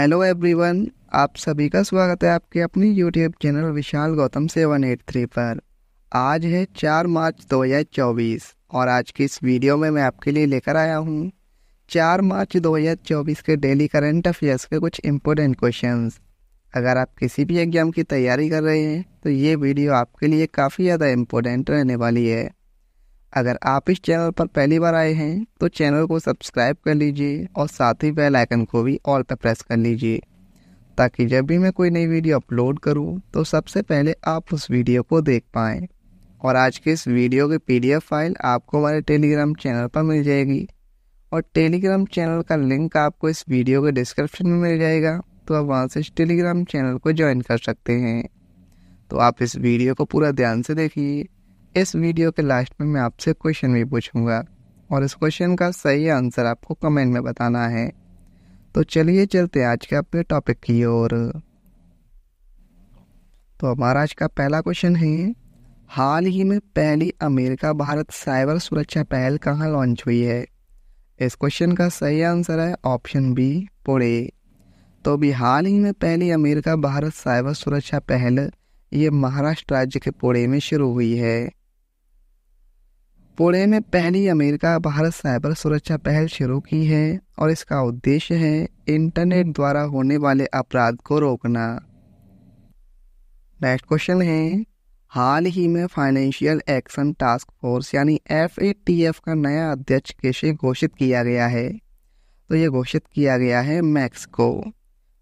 hello everyone आप सभी का स्वागत है आपके अपने YouTube channel Vishal Gautam seven eight three पर आज है चार मार्च दो हज़ार चौबीस और आज की इस वीडियो में मैं आपके लिए लेकर आया हूँ चार मार्च दो हज़ार चौबीस के डेली करंट अफेयर्स के कुछ इम्पोर्टेंट क्वेश्चन अगर आप किसी भी एग्ज़ाम की तैयारी कर रहे हैं तो ये वीडियो आपके लिए काफ़ी ज़्यादा इम्पोर्टेंट रहने वाली है अगर आप इस चैनल पर पहली बार आए हैं तो चैनल को सब्सक्राइब कर लीजिए और साथ ही बेल आइकन को भी ऑल पर प्रेस कर लीजिए ताकि जब भी मैं कोई नई वीडियो अपलोड करूं तो सबसे पहले आप उस वीडियो को देख पाएँ और आज के इस वीडियो की पीडीएफ फाइल आपको हमारे टेलीग्राम चैनल पर मिल जाएगी और टेलीग्राम चैनल का लिंक आपको इस वीडियो के डिस्क्रिप्शन में मिल जाएगा तो आप वहाँ से इस टेलीग्राम चैनल को ज्वाइन कर सकते हैं तो आप इस वीडियो को पूरा ध्यान से देखिए इस वीडियो के लास्ट में मैं आपसे क्वेश्चन भी पूछूंगा और इस क्वेश्चन का सही आंसर आपको कमेंट में बताना है तो चलिए चलते आज के अपने टॉपिक की ओर तो हमारा आज का पहला क्वेश्चन है हाल ही में पहली अमेरिका भारत साइबर सुरक्षा पहल कहाँ लॉन्च हुई है इस क्वेश्चन का सही आंसर है ऑप्शन बी पुणे तो अभी हाल ही में पहली अमेरिका भारत साइबर सुरक्षा पहल ये महाराष्ट्र राज्य के पुणे में शुरू हुई है पुणे में पहली अमेरिका भारत साइबर सुरक्षा पहल शुरू की है और इसका उद्देश्य है इंटरनेट द्वारा होने वाले अपराध को रोकना नेक्स्ट क्वेश्चन है हाल ही में फाइनेंशियल एक्शन टास्क फोर्स यानी एफ का नया अध्यक्ष कैसे घोषित किया गया है तो ये घोषित किया गया है मैक्सिको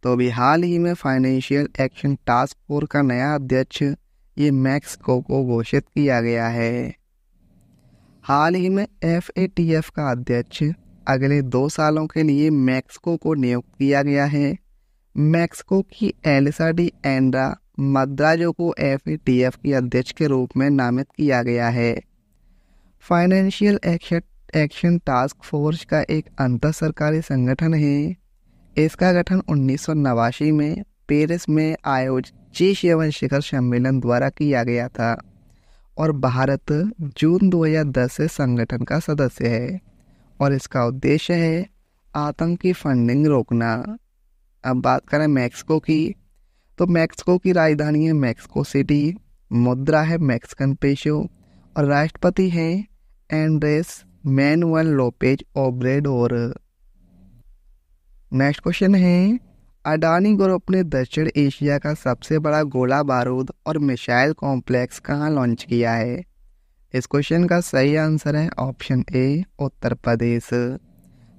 तो अभी हाल ही में फाइनेंशियल एक्शन टास्क फोर्स का नया अध्यक्ष ये मैक्सिको को घोषित किया गया है हाल ही में एफ ए टी एफ का अध्यक्ष अगले दो सालों के लिए मैक्सिको को नियुक्त किया गया है मैक्सिको की एलिसा डी एंड्रा मद्राजो को एफ ए टी एफ के अध्यक्ष के रूप में नामित किया गया है financial action action task force का एक अंतर सरकारी संगठन है इसका गठन उन्नीस में पेरिस में आयोजित जी शिखर सम्मेलन द्वारा किया गया था और भारत जून 2010 से संगठन का सदस्य है और इसका उद्देश्य है आतंकी फंडिंग रोकना अब बात करें मैक्सिको की तो मैक्सिको की राजधानी है मैक्सिको सिटी मुद्रा है मैक्सिकन पेशो और राष्ट्रपति हैं Andres Manuel Lopez Obrador next question है अडानी ग्रुप ने दक्षिण एशिया का सबसे बड़ा गोला बारूद और मिसाइल कॉम्प्लेक्स कहाँ लॉन्च किया है इस क्वेश्चन का सही आंसर है ऑप्शन ए उत्तर प्रदेश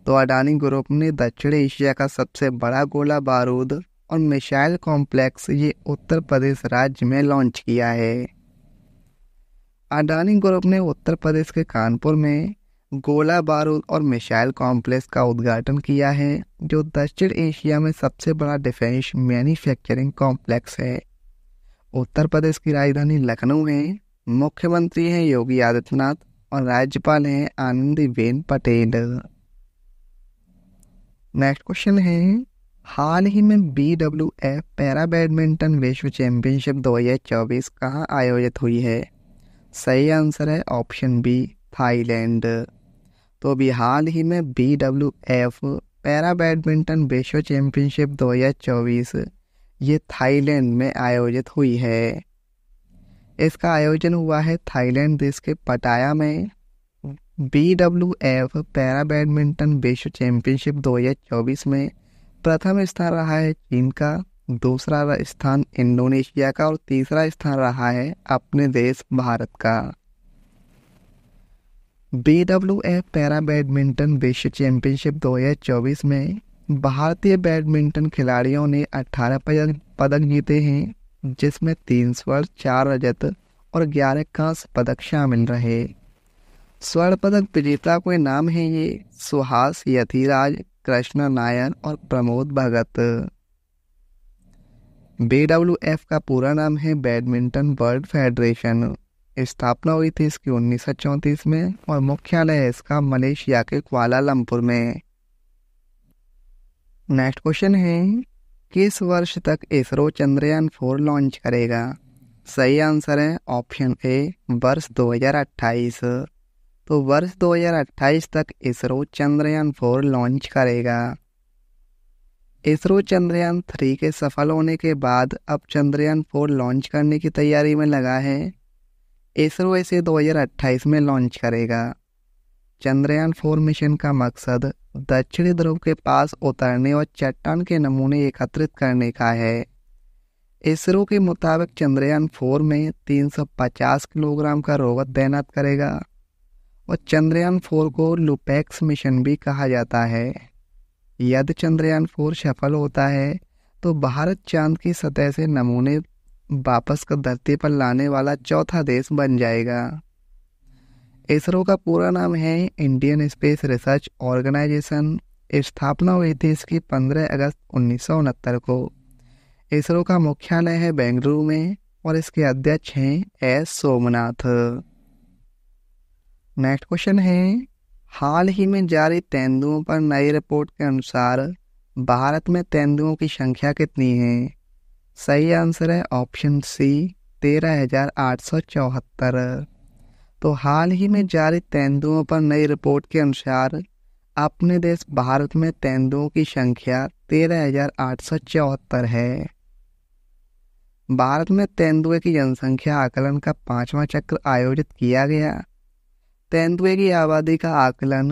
तो अडानी ग्रुप ने दक्षिण एशिया का सबसे बड़ा गोला बारूद और मिसाइल कॉम्प्लेक्स ये उत्तर प्रदेश राज्य में लॉन्च किया है अडानी ग्रुप ने उत्तर प्रदेश के कानपुर में गोला बारूद और मिसाइल कॉम्प्लेक्स का उद्घाटन किया है जो दक्षिण एशिया में सबसे बड़ा डिफेंस मैन्युफैक्चरिंग कॉम्प्लेक्स है उत्तर प्रदेश की राजधानी लखनऊ है मुख्यमंत्री हैं योगी आदित्यनाथ और राज्यपाल हैं आनंदीबेन पटेल नेक्स्ट क्वेश्चन है हाल ही में B W F para badminton विश्व चैंपियनशिप 2024 कहाँ आयोजित हुई है सही आंसर है ऑप्शन बी थाईलैंड तो अभी हाल ही में B W F para badminton विश्व चैंपियनशिप 2024 ये थाईलैंड में आयोजित हुई है इसका आयोजन हुआ है थाईलैंड देश के पटाया में B W F para badminton विश्व चैंपियनशिप 2024 में प्रथम स्थान रहा है चीन का दूसरा स्थान इंडोनेशिया का और तीसरा स्थान रहा है अपने देश भारत का B W F para badminton विश्व चैंपियनशिप 2024 में भारतीय बैडमिंटन खिलाड़ियों ने 18 पदक जीते हैं जिसमें तीन स्वर्ण चार रजत और ग्यारह कांस्य पदक शामिल रहे स्वर्ण पदक विजेता के नाम हैं ये सुहास यथीराज कृष्णा नायर और Pramod Bhagat B W F का पूरा नाम है बैडमिंटन वर्ल्ड फेडरेशन स्थापना हुई थी इसकी उन्नीस में और मुख्यालय है इसका मलेशिया के कुआलालंपुर में नेक्स्ट क्वेश्चन है किस वर्ष तक इसरो चंद्रयान फोर लॉन्च करेगा सही आंसर है ऑप्शन ए वर्ष 2028 तो वर्ष 2028 तक इसरो चंद्रयान फोर लॉन्च करेगा इसरो चंद्रयान थ्री के सफल होने के बाद अब चंद्रयान फोर लॉन्च करने की तैयारी में लगा है इसरो इसे 2028 में लॉन्च करेगा चंद्रयान फोर मिशन का मकसद दक्षिणी ध्रुव के पास उतरने और चट्टान के नमूने एकत्रित करने का है इसरो के मुताबिक चंद्रयान फोर में 350 किलोग्राम का रोबोट तैनात करेगा और चंद्रयान फोर को लुपैक्स मिशन भी कहा जाता है यदि चंद्रयान फोर सफल होता है तो भारत चांद की सतह से नमूने वापस कर धरती पर लाने वाला चौथा देश बन जाएगा इसरो का पूरा नाम है इंडियन स्पेस रिसर्च ऑर्गेनाइजेशन स्थापना हुई थी इसकी 15 अगस्त उन्नीस को इसरो का मुख्यालय है बेंगलुरु में और इसके अध्यक्ष हैं एस सोमनाथ नेक्स्ट क्वेश्चन है हाल ही में जारी तेंदुओं पर नई रिपोर्ट के अनुसार भारत में तेंदुओं की संख्या कितनी है सही आंसर है ऑप्शन सी तेरह हजार आठ सौ चौहत्तर तो हाल ही में जारी तेंदुओं पर नई रिपोर्ट के अनुसार अपने देश भारत में तेंदुओं की संख्या तेरह हजार आठ सौ चौहत्तर है भारत में तेंदुए की जनसंख्या आकलन का पांचवा चक्र आयोजित किया गया तेंदुए की आबादी का आकलन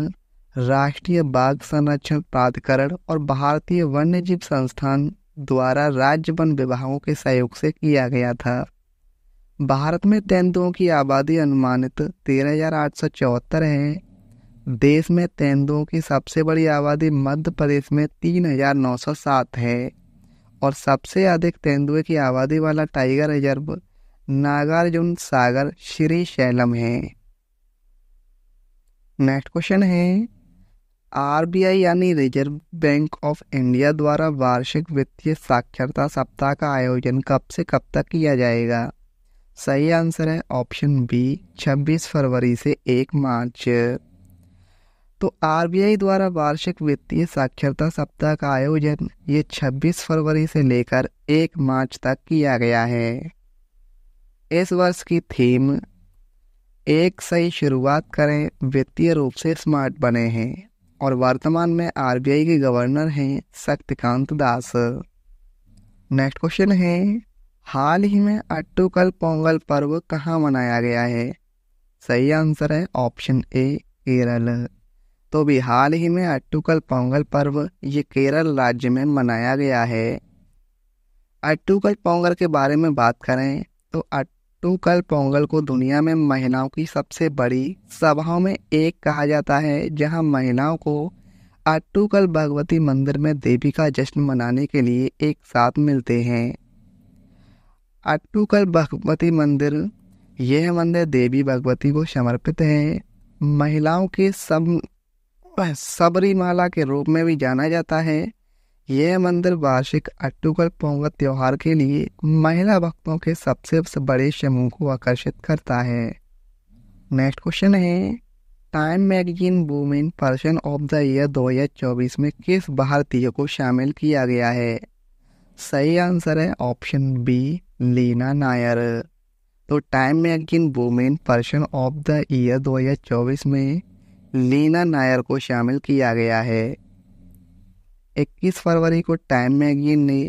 राष्ट्रीय बाघ संरक्षण प्राधिकरण और भारतीय वन्यजीव संस्थान द्वारा राज्य वन विभागों के सहयोग से किया गया था भारत में तेंदुओं की आबादी अनुमानित तेरह हजार आठ सौ चौहत्तर है देश में तेंदुओं की सबसे बड़ी आबादी मध्य प्रदेश में तीन हजार नौ सौ सात है और सबसे अधिक तेंदुए की आबादी वाला tiger reserve Nagarjuna Sagar Srisailam है नेक्स्ट क्वेश्चन है आरबीआई यानी रिजर्व बैंक ऑफ इंडिया द्वारा वार्षिक वित्तीय साक्षरता सप्ताह का आयोजन कब से कब तक किया जाएगा सही आंसर है ऑप्शन बी 26 फरवरी से 1 मार्च तो आरबीआई द्वारा वार्षिक वित्तीय साक्षरता सप्ताह का आयोजन ये 26 फरवरी से लेकर 1 मार्च तक किया गया है इस वर्ष की थीम एक सही शुरुआत करें वित्तीय रूप से स्मार्ट बने हैं और वर्तमान में आरबीआई के गवर्नर हैं शक्तिकांत दास नेक्स्ट क्वेश्चन है हाल ही में अट्टुकल पोंगल पर्व कहाँ मनाया गया है सही आंसर है ऑप्शन ए केरल तो भी हाल ही में अट्टुकल पोंगल पर्व ये केरल राज्य में मनाया गया है अट्टुकल पोंगल के बारे में बात करें तो अट कल पोंगल को दुनिया में महिलाओं की सबसे बड़ी सभाओं में एक कहा जाता है जहां महिलाओं को आटूकल भगवती मंदिर में देवी का जश्न मनाने के लिए एक साथ मिलते हैं अट्टूकल भगवती मंदिर यह मंदिर देवी भगवती को समर्पित है महिलाओं के सब सबरीमाला के रूप में भी जाना जाता है यह मंदिर वार्षिक अट्टुगल पोंग त्योहार के लिए महिला भक्तों के सबसे बड़े समूह को आकर्षित करता है नेक्स्ट क्वेश्चन है Time magazine women person of the year 2024 में किस भारतीय को शामिल किया गया है सही आंसर है ऑप्शन बी लीना नायर तो Time magazine women person of the year 2024 में लीना नायर को शामिल किया गया है 21 फरवरी को टाइम मैगजीन ने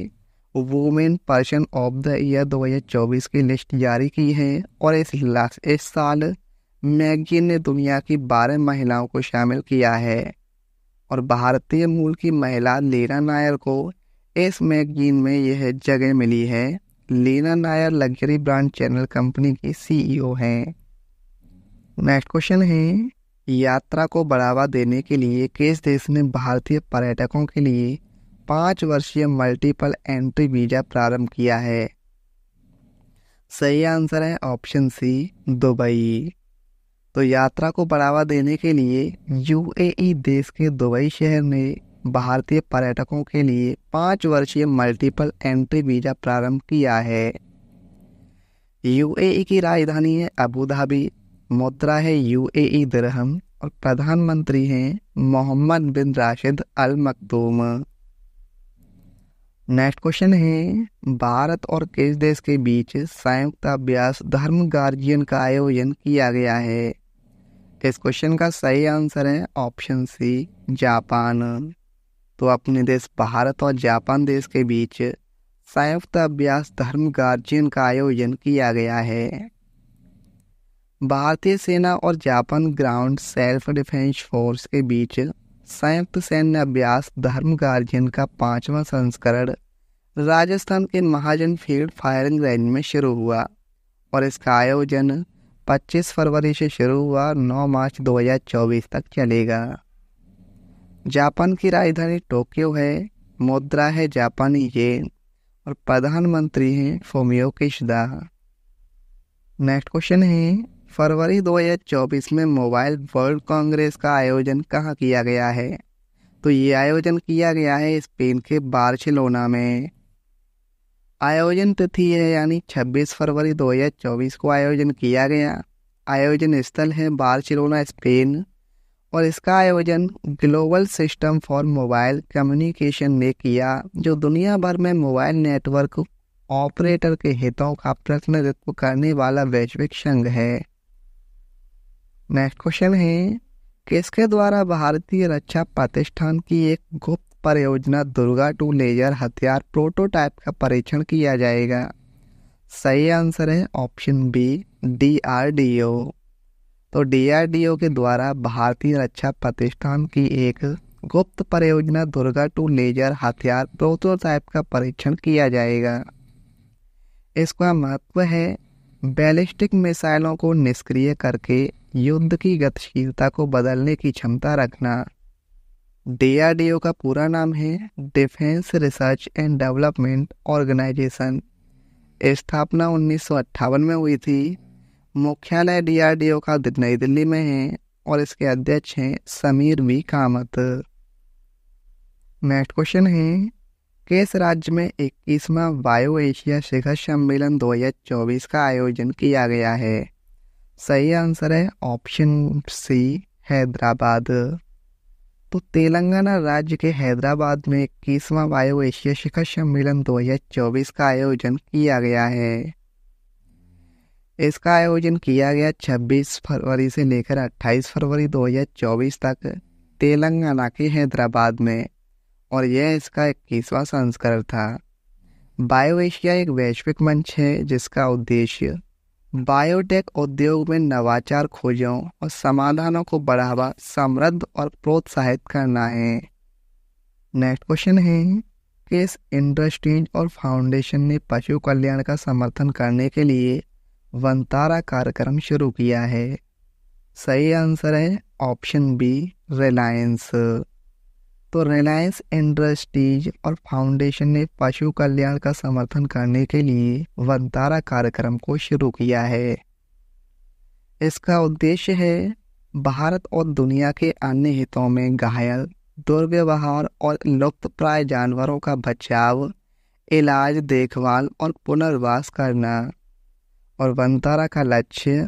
women person of the year 2024 की लिस्ट जारी की है और इस इस साल मैगजीन ने दुनिया की 12 महिलाओं को शामिल किया है और भारतीय मूल की महिला लीना नायर को इस मैगजीन में यह जगह मिली है Leena Nair luxury brand Chanel company की सीईओ हैं नेक्स्ट क्वेश्चन है यात्रा को बढ़ावा देने के लिए किस देश ने भारतीय पर्यटकों के लिए पाँच वर्षीय मल्टीपल एंट्री वीज़ा प्रारंभ किया है सही आंसर है ऑप्शन सी दुबई तो यात्रा को बढ़ावा देने के लिए यूएई देश के दुबई शहर ने भारतीय पर्यटकों के लिए पाँच वर्षीय मल्टीपल एंट्री वीज़ा प्रारंभ किया है यूएई की राजधानी है अबू धाबी मुद्रा है यूएई दरहम और प्रधानमंत्री हैं Mohammed bin Rashid Al Maktoum next question है भारत और किस देश के बीच संयुक्त अभ्यास धर्म गार्जियन का आयोजन किया गया है इस क्वेश्चन का सही आंसर है ऑप्शन सी जापान तो अपने देश भारत और जापान देश के बीच संयुक्त अभ्यास धर्म गार्जियन का आयोजन किया गया है भारतीय सेना और Japan ground self defence force के बीच संयुक्त सैन्य अभ्यास धर्म गार्जियन का पांचवा संस्करण राजस्थान के महाजन फील्ड फायरिंग रेंज में शुरू हुआ और इसका आयोजन 25 फरवरी से शुरू हुआ 9 मार्च 2024 तक चलेगा जापान की राजधानी टोक्यो है मुद्रा है जापानी ये और प्रधानमंत्री हैं फोमियो किशदा नेक्स्ट क्वेश्चन है फरवरी 2024 में मोबाइल वर्ल्ड कांग्रेस का आयोजन कहाँ किया गया है तो ये आयोजन किया गया है स्पेन के बार्सिलोना में आयोजन तिथि है यानी 26 फरवरी 2024 को आयोजन किया गया आयोजन स्थल है बार्सिलोना स्पेन और इसका आयोजन global system for mobile communication ने किया जो दुनिया भर में मोबाइल नेटवर्क ऑपरेटर के हितों का प्रतिनिधित्व करने वाला वैश्विक संघ है नेक्स्ट क्वेश्चन है किसके द्वारा भारतीय रक्षा प्रतिष्ठान की एक गुप्त परियोजना दुर्गा टू लेजर हथियार प्रोटोटाइप का परीक्षण किया जाएगा सही आंसर है ऑप्शन बी डीआरडीओ तो डीआरडीओ के द्वारा भारतीय रक्षा प्रतिष्ठान की एक गुप्त परियोजना दुर्गा टू लेजर हथियार प्रोटोटाइप का परीक्षण किया जाएगा इसका महत्व है बैलिस्टिक मिसाइलों को निष्क्रिय करके युद्ध की गतिशीलता को बदलने की क्षमता रखना डीआरडीओ का पूरा नाम है defence research and development organisation स्थापना उन्नीस में हुई थी मुख्यालय डीआरडीओ का नई दिल्ली में है और इसके अध्यक्ष हैं Sameer V Kamat next question है किस राज्य में इक्कीसवां वायु एशिया शिखर सम्मेलन 2024 का आयोजन किया गया है सही आंसर है ऑप्शन सी हैदराबाद तो तेलंगाना राज्य के हैदराबाद में इक्कीसवां वायु एशिया शिखर सम्मेलन 2024 का आयोजन किया गया है इसका आयोजन किया गया 26 फरवरी से लेकर 28 फरवरी 2024 तक तेलंगाना के हैदराबाद में और यह इसका इक्कीसवा संस्करण था बायो एशिया एक वैश्विक मंच है जिसका उद्देश्य बायोटेक उद्योग में नवाचार खोजों और समाधानों को बढ़ावा समृद्ध और प्रोत्साहित करना है नेक्स्ट क्वेश्चन है कि इस इंडस्ट्रीज और फाउंडेशन ने पशु कल्याण का समर्थन करने के लिए वंतारा कार्यक्रम शुरू किया है सही आंसर है ऑप्शन बी रिलायंस तो रिलायंस इंडस्ट्रीज और फाउंडेशन ने पशु कल्याण का समर्थन करने के लिए वंतारा कार्यक्रम को शुरू किया है इसका उद्देश्य है भारत और दुनिया के अन्य हितों में घायल दुर्व्यवहार और लुप्तप्राय जानवरों का बचाव इलाज देखभाल और पुनर्वास करना और वंतारा का लक्ष्य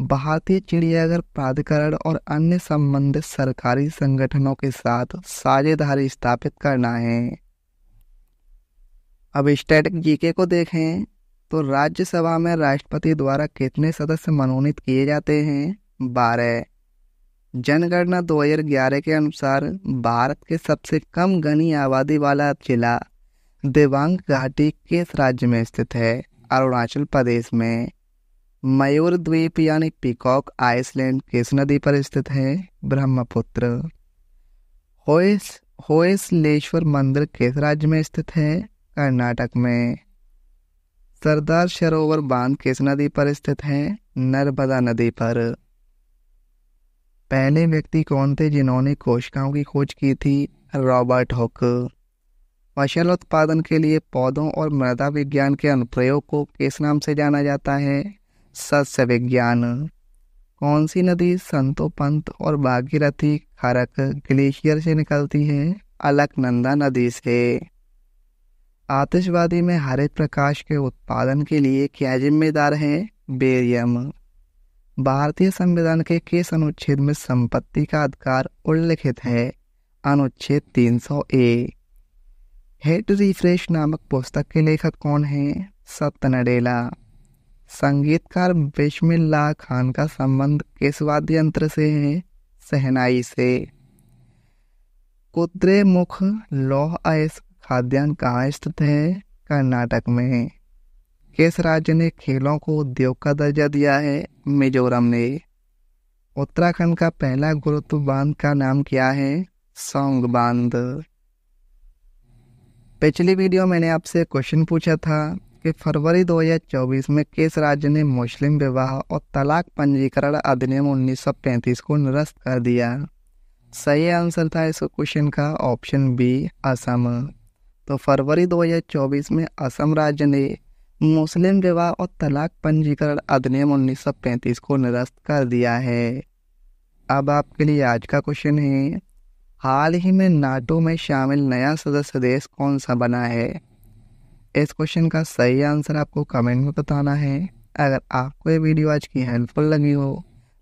भारतीय चिड़ियाघर प्राधिकरण और अन्य संबंधित सरकारी संगठनों के साथ साझेदारी स्थापित करना है अब स्टैटिक जीके को देखें तो राज्यसभा में राष्ट्रपति द्वारा कितने सदस्य मनोनीत किए जाते हैं बारह जनगणना दो के अनुसार भारत के सबसे कम घनी आबादी वाला जिला देवांग घाटी किस राज्य में स्थित है अरुणाचल प्रदेश में मयूर द्वीप यानी पिकॉक आइसलैंड किस नदी पर स्थित है ब्रह्मपुत्र होएस होएसलेश्वर मंदिर किस राज्य में स्थित है कर्नाटक में सरदार सरोवर बांध किस नदी पर स्थित है नर्मदा नदी पर पहले व्यक्ति कौन थे जिन्होंने कोशिकाओं की खोज की थी रॉबर्ट हुक फसल उत्पादन के लिए पौधों और मृदा विज्ञान के अनुप्रयोग को किस नाम से जाना जाता है सस्य विज्ञान कौन सी नदी पंत और भागीरथी खरक ग्लेशियर से निकलती है अलकनंदा नदी से आतिशबाजी में हरित प्रकाश के उत्पादन के लिए क्या जिम्मेदार है बेरियम भारतीय संविधान के किस अनुच्छेद में संपत्ति का अधिकार उल्लिखित है अनुच्छेद 300 ए हेट रिफ्रेश नामक पुस्तक के लेखक कौन है सत्य नडेला संगीतकार बिस्मिल्लाह खान का संबंध किस वाद्य यंत्र से है सहनाई से कुद्रे मुख लौह अयस्क खाद्यान्न कहाँ स्थित है कर्नाटक में किस राज्य ने खेलों को उद्योग का दर्जा दिया है मिजोरम ने उत्तराखंड का पहला गुरुत्व बांध का नाम क्या है सौंग बांध पिछली वीडियो मैंने आपसे क्वेश्चन पूछा था कि फरवरी 2024 में किस राज्य ने मुस्लिम विवाह और तलाक पंजीकरण अधिनियम 1935 को निरस्त कर दिया सही आंसर था इस क्वेश्चन का ऑप्शन बी असम तो फरवरी 2024 में असम राज्य ने मुस्लिम विवाह और तलाक पंजीकरण अधिनियम 1935 को निरस्त कर दिया है अब आपके लिए आज का क्वेश्चन है हाल ही में नाटो में शामिल नया सदस्य देश कौन सा बना है इस क्वेश्चन का सही आंसर आपको कमेंट में बताना है अगर आपको ये वीडियो आज की हेल्पफुल लगी हो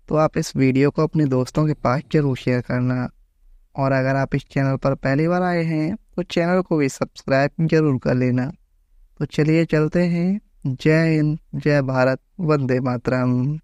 तो आप इस वीडियो को अपने दोस्तों के पास जरूर शेयर करना और अगर आप इस चैनल पर पहली बार आए हैं तो चैनल को भी सब्सक्राइब जरूर कर लेना तो चलिए चलते हैं जय हिंद जय भारत वंदे मातरम